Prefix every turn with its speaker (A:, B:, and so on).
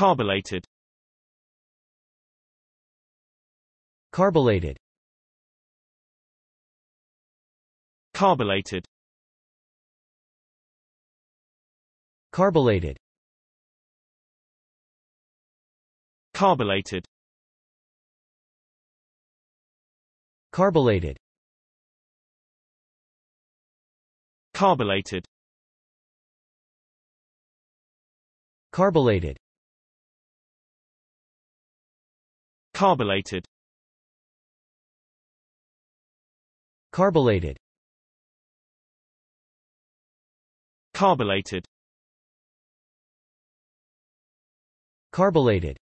A: Carbonated Carbonated Carbonated Carbonated Carbonated Carbonated Carbonated Carbonated Carbonated Carbonated Carbonated Carbonated